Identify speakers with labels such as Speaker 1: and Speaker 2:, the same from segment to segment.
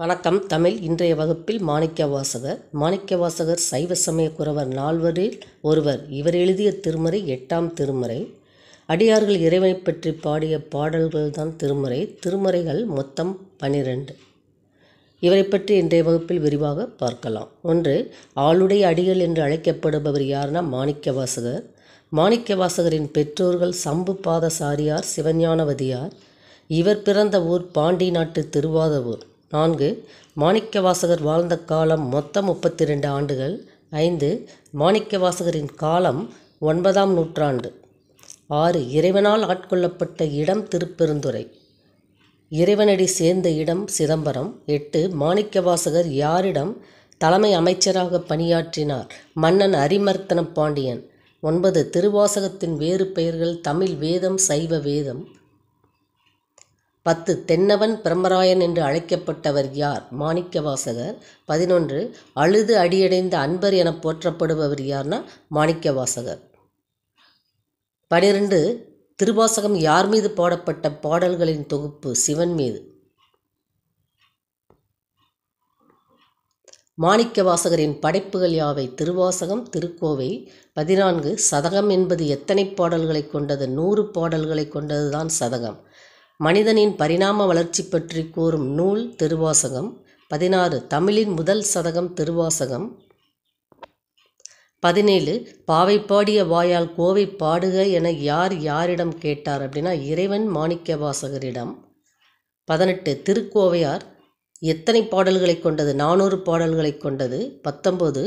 Speaker 1: வணக்கம் தமிழ் இன்றைய வகுப்பில் மாணிக்க வாசகர் மாணிக்க வாசகர் சைவ சமய குறவர் நால்வரில் ஒருவர் இவர் எழுதிய திருமறை எட்டாம் திருமறை அடியார்கள் இறைவனை பற்றி பாடிய பாடல்கள்தான் திருமறை திருமறைகள் மொத்தம் பனிரெண்டு இவரை பற்றி இன்றைய வகுப்பில் விரிவாக பார்க்கலாம் ஒன்று ஆளுடைய அடிகள் என்று அழைக்கப்படுபவர் யார்னா மாணிக்க வாசகர் மாணிக்க வாசகரின் பெற்றோர்கள் சம்பு பாதசாரியார் சிவஞானவதியார் இவர் பிறந்த ஊர் பாண்டி நாட்டு திருவாதவூர் நான்கு மாணிக்கவாசகர் வாழ்ந்த காலம் மொத்தம் முப்பத்தி ரெண்டு ஆண்டுகள் ஐந்து மாணிக்கவாசகரின் காலம் ஒன்பதாம் நூற்றாண்டு ஆறு இறைவனால் ஆட்கொள்ளப்பட்ட இடம் திருப்பெருந்துறை இறைவனடி சேர்ந்த இடம் சிதம்பரம் எட்டு மாணிக்கவாசகர் யாரிடம் தலைமை அமைச்சராக பணியாற்றினார் மன்னன் அரிமர்த்தன பாண்டியன் ஒன்பது திருவாசகத்தின் வேறு பெயர்கள் தமிழ் வேதம் சைவ வேதம் பத்து தென்னவன் பிரம்மராயன் என்று அழைக்கப்பட்டவர் யார் மாணிக்கவாசகர் பதினொன்று அழுது அடியடைந்த அன்பர் என போற்றப்படுபவர் யார்னா மாணிக்கவாசகர் பனிரெண்டு திருவாசகம் யார் மீது பாடப்பட்ட பாடல்களின் தொகுப்பு சிவன் மீது மாணிக்கவாசகரின் படைப்புகள் யாவை திருவாசகம் திருக்கோவை பதினான்கு சதகம் என்பது எத்தனை பாடல்களை கொண்டது நூறு பாடல்களை கொண்டதுதான் சதகம் மனிதனின் பரிணாம வளர்ச்சி பற்றி கூறும் நூல் திருவாசகம் பதினாறு தமிழின் முதல் சதகம் திருவாசகம் பதினேழு பாவை பாடிய வாயால் கோவை பாடுக என யார் யாரிடம் கேட்டார் அப்படின்னா இறைவன் மாணிக்க வாசகரிடம் பதினெட்டு திருக்கோவையார் எத்தனை பாடல்களை கொண்டது நானூறு பாடல்களை கொண்டது பத்தொம்பது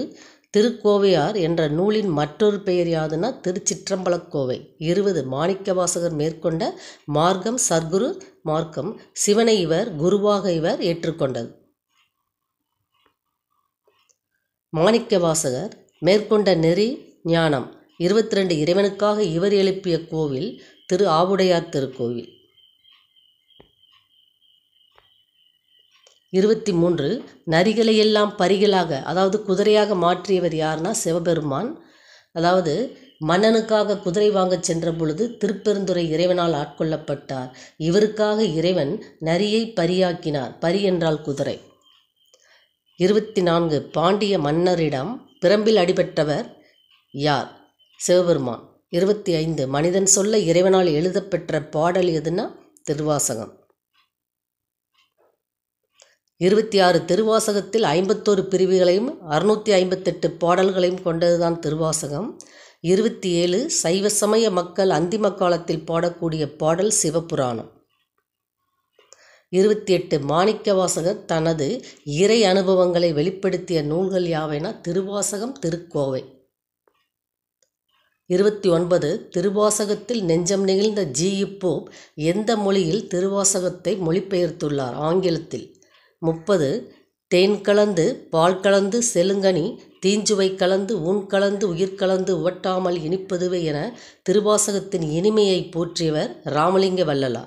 Speaker 1: திருக்கோவையார் என்ற நூலின் மற்றொரு பெயர் யாதுன்னா திருச்சிற்றம்பலக்கோவை இருபது மாணிக்கவாசகர் மேற்கொண்ட மார்க்கம் சர்க்குரு மார்க்கம் சிவனை இவர் குருவாக இவர் ஏற்றுக்கொண்டது மாணிக்கவாசகர் மேற்கொண்ட நெறி ஞானம் இருபத்தி ரெண்டு இறைவனுக்காக இவர் எழுப்பிய கோவில் திரு ஆவுடையார் திருக்கோவில் இருபத்தி மூன்று நரிகளையெல்லாம் பரிகளாக அதாவது குதிரையாக மாற்றியவர் யார்னா சிவபெருமான் அதாவது மன்னனுக்காக குதிரை வாங்கச் சென்ற பொழுது திருப்பெருந்துறை இறைவனால் ஆட்கொள்ளப்பட்டார் இவருக்காக இறைவன் நரியை பரியாக்கினார் பரி என்றால் குதிரை இருபத்தி நான்கு பாண்டிய மன்னரிடம் பிரம்பில் அடிபட்டவர் யார் சிவபெருமான் இருபத்தி ஐந்து மனிதன் சொல்ல இறைவனால் எழுதப்பெற்ற பாடல் எதுனா திருவாசகம் இருபத்தி ஆறு திருவாசகத்தில் ஐம்பத்தோரு பிரிவுகளையும் அறுநூற்றி ஐம்பத்தெட்டு பாடல்களையும் கொண்டதுதான் திருவாசகம் இருபத்தி ஏழு சைவ சமய மக்கள் அந்திம காலத்தில் பாடக்கூடிய பாடல் சிவபுராணம் இருபத்தி எட்டு மாணிக்கவாசகர் தனது இறை அனுபவங்களை வெளிப்படுத்திய நூல்கள் யாவைனா திருவாசகம் திருக்கோவை இருபத்தி ஒன்பது திருவாசகத்தில் நெஞ்சம் நெகிழ்ந்த ஜி இப்போ எந்த மொழியில் திருவாசகத்தை மொழிபெயர்த்துள்ளார் ஆங்கிலத்தில் முப்பது தேன் கலந்து பால் கலந்து செழுங்கனி தீஞ்சுவை கலந்து ஊன் கலந்து உயிர் கலந்து உவட்டாமல் இனிப்பதுவே என திருவாசகத்தின் இனிமையை போற்றியவர் ராமலிங்க வல்லலா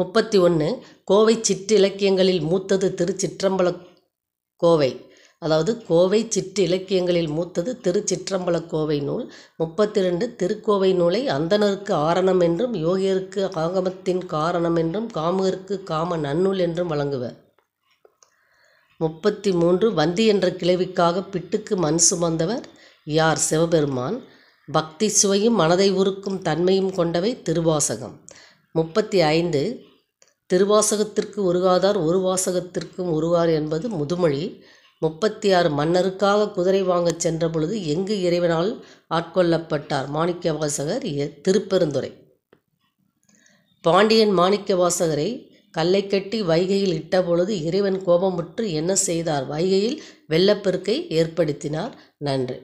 Speaker 1: முப்பத்தி ஒன்று கோவை சிற்றிலக்கியங்களில் மூத்தது திருச்சிற்றம்பல கோவை அதாவது கோவை சிற்று இலக்கியங்களில் மூத்தது திருச்சிற்றம்பல கோவை நூல் முப்பத்தி ரெண்டு திருக்கோவை நூலை அந்தனருக்கு ஆரணம் என்றும் யோகியருக்கு ஆகமத்தின் காரணம் என்றும் காமுகருக்கு காம நன்னூல் என்றும் வழங்குவர் முப்பத்தி மூன்று வந்தி என்ற கிளவிக்காக பிட்டுக்கு மண் சுமந்தவர் யார் சிவபெருமான் பக்தி சுவையும் மனதை உருக்கும் தன்மையும் கொண்டவை திருவாசகம் முப்பத்தி ஐந்து திருவாசகத்திற்கு உருகாதார் ஒரு வாசகத்திற்கும் உருவார் என்பது முதுமொழி முப்பத்தி ஆறு மன்னருக்காக குதிரை வாங்கச் சென்ற பொழுது எங்கு இறைவனால் ஆட்கொள்ளப்பட்டார் மாணிக்க வாசகர் திருப்பெருந்துறை பாண்டியன் மாணிக்க வாசகரை கல்லை கட்டி வைகையில் இட்டபொழுது இறைவன் கோபமுற்று என்ன செய்தார் வைகையில் வெள்ளப்பெருக்கை ஏற்படுத்தினார் நன்றி